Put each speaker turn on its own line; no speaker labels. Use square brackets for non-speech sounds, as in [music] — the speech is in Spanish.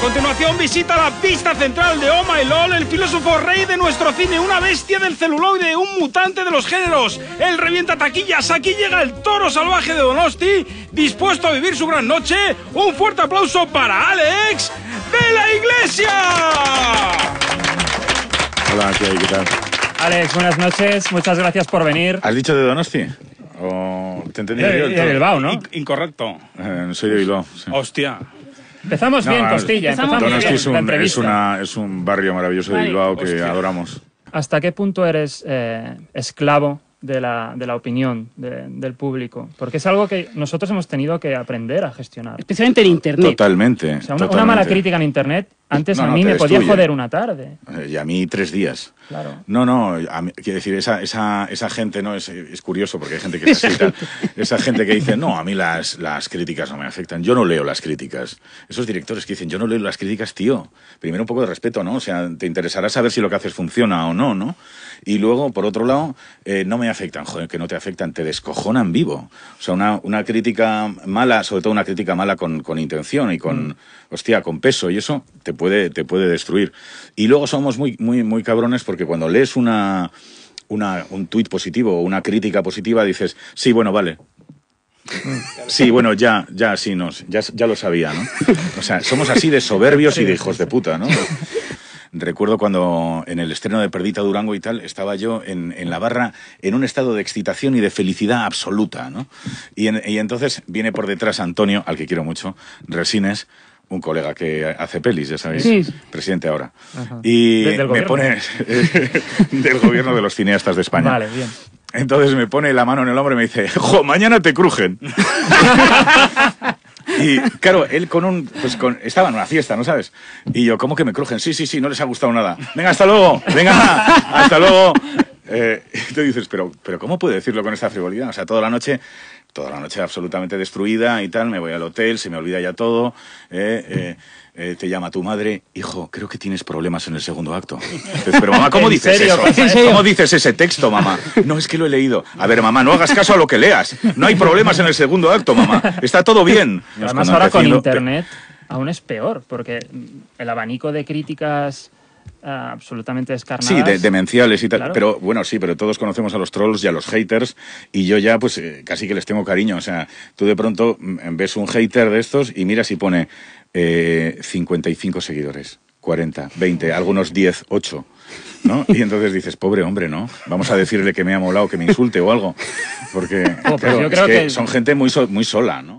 continuación visita la pista central de Oma y Lol, el filósofo rey de nuestro cine, una bestia del celuloide, un mutante de los géneros. Él revienta taquillas, aquí llega el toro salvaje de Donosti, dispuesto a vivir su gran noche. Un fuerte aplauso para Alex de la Iglesia. Hola, ¿qué, hay? ¿Qué tal?
Alex, buenas noches, muchas gracias por venir.
¿Has dicho de Donosti? ¿O te entendí yo? De eh, eh, Bilbao,
¿no? incorrecto.
Eh, soy de Bilbao. Sí. Hostia.
Empezamos bien, Costilla. Es
un, barrio maravilloso de Bilbao que adoramos.
¿Hasta qué punto eres eh, esclavo de la, de la opinión del público? Porque es algo que nosotros hemos tenido que aprender a gestionar. Especialmente en Internet.
Totalmente. totalmente. una mala crítica
en Internet antes a mí me podía joder una tarde.
Eh, y a mí tres días. Claro. No, no, quiero decir, esa, esa, esa gente, ¿no? Es, es, curioso porque hay gente que se [laughs] esa gente que dice, no, a mí las, las críticas no me afectan, yo no leo las críticas. Esos directores que dicen, yo no leo las críticas, tío, primero un poco de respeto, ¿no? O sea, te interesará saber si lo que haces funciona o no, ¿no? Y luego, por otro lado, eh, no me afectan, joder, que no te afectan, te descojonan vivo. O sea, una, una crítica mala, sobre todo una crítica mala con, con intención y con, mm. hostia, con peso y eso, te puede, te puede destruir. Y luego somos muy, muy, muy cabrones porque cuando lees una, una un tuit positivo o una crítica positiva dices, sí, bueno, vale, Sí, bueno, ya, ya, sí, nos ya, ya, lo sabía, ¿no? O sea, somos así de soberbios y de hijos de puta, ¿no? Recuerdo cuando en el estreno de Perdita Durango y tal, estaba yo en, en la barra en un estado de excitación y de felicidad absoluta, ¿no? Y, y entonces viene por detrás Antonio, al que quiero mucho, Resines, un colega que hace pelis, ya sabéis, presidente ahora. Y me pone [laughs] del gobierno de los cineastas de España. Vale, bien. Entonces me pone la mano en el hombro y me dice, "Jo, mañana te crujen." [laughs] Y claro, él con un. Pues estaba en una fiesta, ¿no sabes? Y yo, ¿cómo que me crujen? Sí, sí, sí, no les ha gustado nada. Venga, hasta luego. Venga, hasta luego y eh, [laughs] tú dices, pero, pero ¿cómo puede decirlo con esta frivolidad? O sea, toda la noche, toda la noche absolutamente destruida y tal, me voy al hotel, se me olvida ya todo, eh, eh, te llama tu madre, hijo, creo que tienes problemas en el segundo acto. pero mamá, ¿cómo [laughs] dices ¿Cómo dices ese texto, mamá? No, es que lo he leído. A ver, mamá, no hagas caso a lo que leas. No hay problemas en el segundo acto, mamá. Está todo bien. Además, ahora con internet
aún es peor, porque el abanico de críticas Ah, absolutamente descarnadas. Sí, demenciales y tal. Pero
bueno, sí, pero todos conocemos a los trolls y a los haters y yo ya pues eh, casi que les tengo cariño. O sea, tú de pronto mm, ves un hater de estos y miras y pone eh, 55 seguidores, 40, 20, algunos 10, 8. ¿No? Y entonces dices, pobre hombre, ¿no? Vamos a decirle que me ha molado, que me insulte o algo. Porque [laughs] oh, pues son gente muy, muy sola, ¿no?